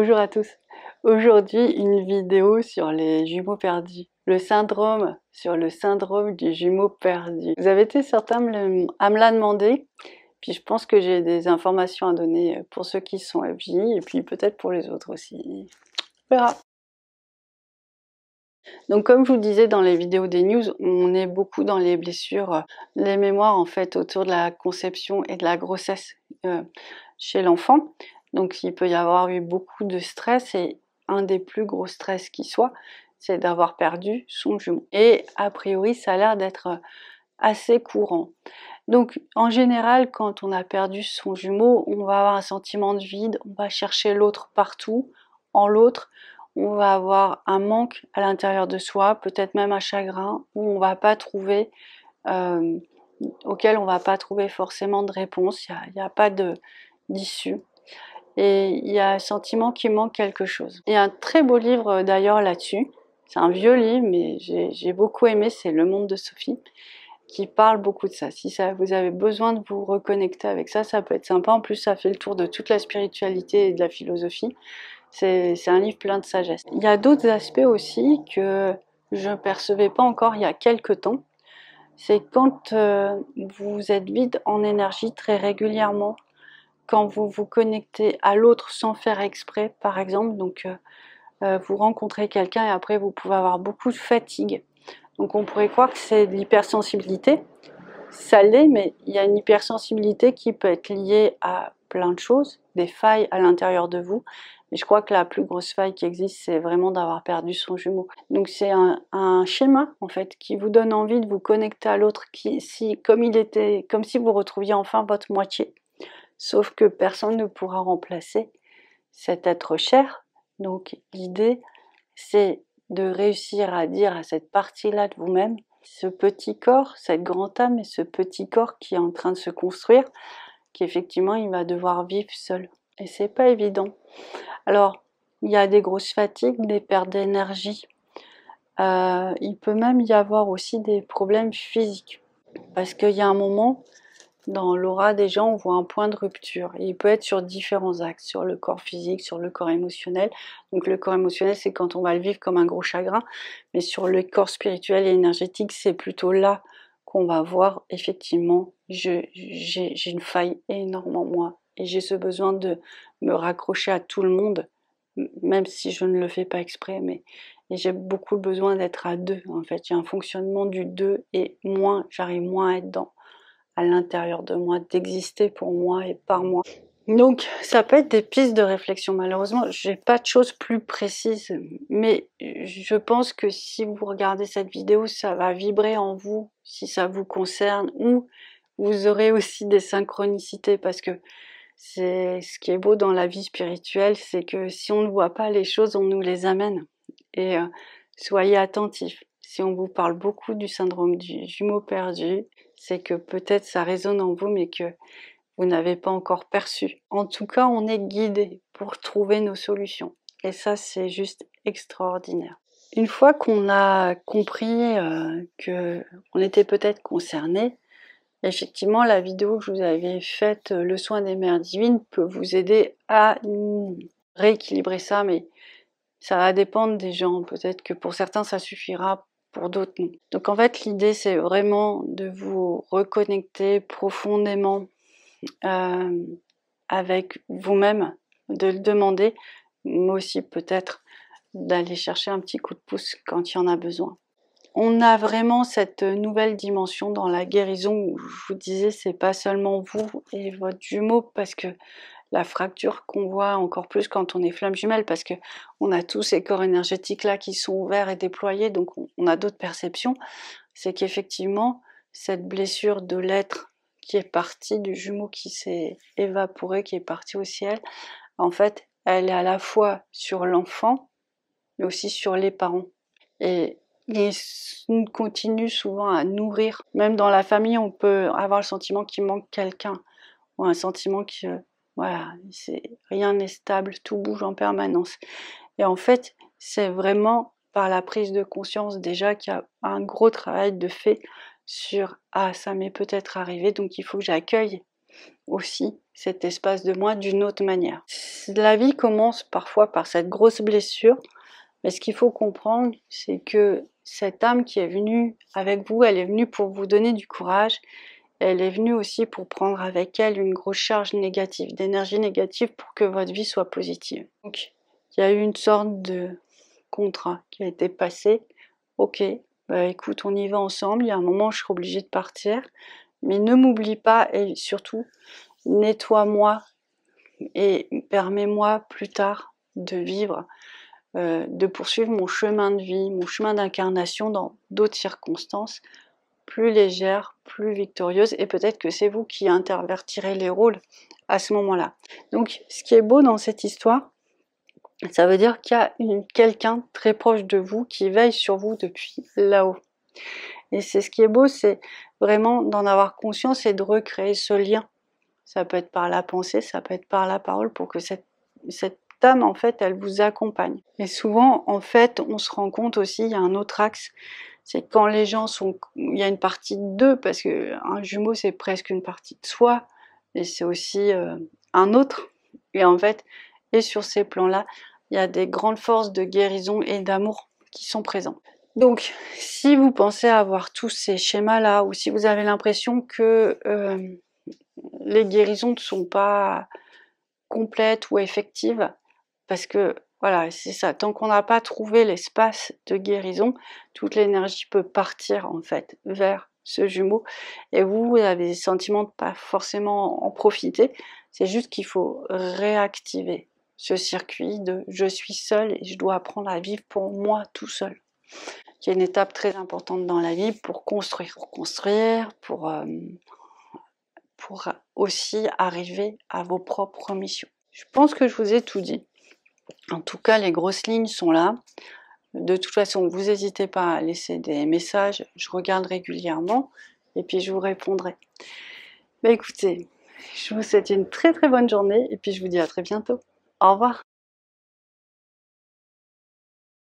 Bonjour à tous. Aujourd'hui, une vidéo sur les jumeaux perdus. Le syndrome, sur le syndrome du jumeau perdu. Vous avez été certains à me la demander, puis je pense que j'ai des informations à donner pour ceux qui sont à vie, et puis peut-être pour les autres aussi. On verra. Donc comme je vous disais dans les vidéos des news, on est beaucoup dans les blessures, les mémoires en fait autour de la conception et de la grossesse euh, chez l'enfant. Donc il peut y avoir eu beaucoup de stress et un des plus gros stress qui soit, c'est d'avoir perdu son jumeau. Et a priori, ça a l'air d'être euh, assez courant. Donc en général, quand on a perdu son jumeau, on va avoir un sentiment de vide, on va chercher l'autre partout, en l'autre, on va avoir un manque à l'intérieur de soi, peut-être même un chagrin où on va pas trouver, euh, auquel on va pas trouver forcément de réponse, il n'y a, pas d'issue et il y a un sentiment qu'il manque quelque chose. Il y a un très beau livre euh, d'ailleurs là-dessus. C'est un vieux livre, mais j'ai beaucoup aimé, c'est Le Monde de Sophie, qui parle beaucoup de ça. Si ça, vous avez besoin de vous reconnecter avec ça, ça peut être sympa. En plus, ça fait le tour de toute la spiritualité et de la philosophie. C'est un livre plein de sagesse. Il y a d'autres aspects aussi que je ne percevais pas encore il y a quelques temps. C'est quand euh, vous êtes vide en énergie très régulièrement, quand vous vous connectez à l'autre sans faire exprès, par exemple. Donc, euh, euh, vous rencontrez quelqu'un et après, vous pouvez avoir beaucoup de fatigue. Donc, on pourrait croire que c'est de l'hypersensibilité. Ça l'est, mais il y a une hypersensibilité qui peut être liée à plein de choses, des failles à l'intérieur de vous. Mais je crois que la plus grosse faille qui existe, c'est vraiment d'avoir perdu son jumeau. Donc c'est un, schéma en fait qui vous donne envie de vous connecter à l'autre, qui comme il était, comme si vous retrouviez enfin votre moitié sauf que personne ne pourra remplacer cet être cher. Donc l'idée, c'est de réussir à dire à cette partie-là de vous-même, ce petit corps, cette grande âme et ce petit corps qui est en train de se construire, qu'effectivement il va devoir vivre seul. Et c'est pas évident. Alors, il y a des grosses fatigues, des pertes d'énergie. Euh, il peut même y avoir aussi des problèmes physiques. Parce qu'il y a un moment, dans l'aura des gens, on voit un point de rupture. il peut être sur différents axes, sur le corps physique, sur le corps émotionnel. Donc le corps émotionnel, c'est quand on va le vivre comme un gros chagrin. Mais sur le corps spirituel et énergétique, c'est plutôt là qu'on va voir effectivement, j'ai une faille énorme en moi. Et j'ai ce besoin de me raccrocher à tout le monde, même si je ne le fais pas exprès. Mais j'ai beaucoup besoin d'être à deux, en fait. a un fonctionnement du deux et moins, j'arrive moins à être dans à l'intérieur de moi, d'exister pour moi et par moi. Donc ça peut être des pistes de réflexion. Malheureusement, j'ai pas de choses plus précises, mais je pense que si vous regardez cette vidéo, ça va vibrer en vous si ça vous concerne ou vous aurez aussi des synchronicités parce que c'est ce qui est beau dans la vie spirituelle, c'est que si on ne voit pas les choses, on nous les amène. Et euh, soyez attentifs. Si on vous parle beaucoup du syndrome du jumeau perdu, c'est que peut-être ça résonne en vous, mais que vous n'avez pas encore perçu. En tout cas, on est guidé pour trouver nos solutions. Et ça, c'est juste extraordinaire. Une fois qu'on a compris qu'on euh, que était peut-être concerné, effectivement, la vidéo que je vous avais faite, euh, le soin des mères divines, peut vous aider à rééquilibrer ça, mais ça va dépendre des gens. Peut-être que pour certains, ça suffira pour d'autres non. Donc en fait, l'idée, c'est vraiment de vous reconnecter profondément avec vous-même, de le demander, mais aussi peut-être d'aller chercher un petit coup de pouce quand il y en a besoin. On a vraiment cette nouvelle dimension dans la guérison où je vous disais, c'est pas seulement vous et votre jumeau parce que la fracture qu'on voit encore plus quand on est flamme jumelle, parce que on a tous ces corps énergétiques là qui sont ouverts et déployés, donc on a d'autres perceptions. C'est qu'effectivement, cette blessure de l'être qui est partie du jumeau qui s'est évaporé, qui est parti au ciel, en fait, elle est à la fois sur l'enfant, mais aussi sur les parents. Et il continue souvent à nourrir. Même dans la famille, on peut avoir le sentiment qu'il manque quelqu'un, ou un sentiment que voilà, rien n'est stable, tout bouge en permanence. Et en fait, c'est vraiment par la prise de conscience déjà qu'il y a un gros travail de fait sur ah ça m'est peut-être arrivé donc il faut que j'accueille aussi cet espace de moi d'une autre manière. La vie commence parfois par cette grosse blessure, mais ce qu'il faut comprendre, c'est que cette âme qui est venue avec vous, elle est venue pour vous donner du courage elle est venue aussi pour prendre avec elle une grosse charge négative, d'énergie négative pour que votre vie soit positive. Donc il y a eu une sorte de contrat qui a été passé. Ok, bah écoute, on y va ensemble, il y a un moment je serai obligée de partir, mais ne m'oublie pas et surtout nettoie-moi et permets-moi plus tard de vivre, euh, de poursuivre mon chemin de vie, mon chemin d'incarnation dans d'autres circonstances plus légère, plus victorieuse, et peut-être que c'est vous qui intervertirez les rôles à ce moment-là. Donc ce qui est beau dans cette histoire, ça veut dire qu'il y a quelqu'un très proche de vous qui veille sur vous depuis là-haut. Et c'est ce qui est beau, c'est vraiment d'en avoir conscience et de recréer ce lien. Ça peut être par la pensée, ça peut être par la parole pour que cette, cette âme, en fait, elle vous accompagne. Et souvent, en fait, on se rend compte aussi, il y a un autre axe, c'est quand les gens sont, il y a une partie d'eux parce que un jumeau c'est presque une partie de soi et c'est aussi euh, un autre. Et en fait, et sur ces plans-là, il y a des grandes forces de guérison et d'amour qui sont présentes. Donc, si vous pensez avoir tous ces schémas-là, ou si vous avez l'impression que euh, les guérisons ne sont pas complètes ou effectives, parce que voilà, c'est ça. Tant qu'on n'a pas trouvé l'espace de guérison, toute l'énergie peut partir en fait vers ce jumeau. Et vous, vous avez le sentiment de pas forcément en profiter. C'est juste qu'il faut réactiver ce circuit de je suis seul et je dois apprendre à vivre pour moi tout seul. C'est une étape très importante dans la vie pour construire, pour construire, pour, euh, pour aussi arriver à vos propres missions. Je pense que je vous ai tout dit. En tout cas, les grosses lignes sont là. De toute façon, vous n'hésitez pas à laisser des messages. Je regarde régulièrement et puis je vous répondrai. Mais bah, écoutez, je vous souhaite une très très bonne journée et puis je vous dis à très bientôt. Au revoir.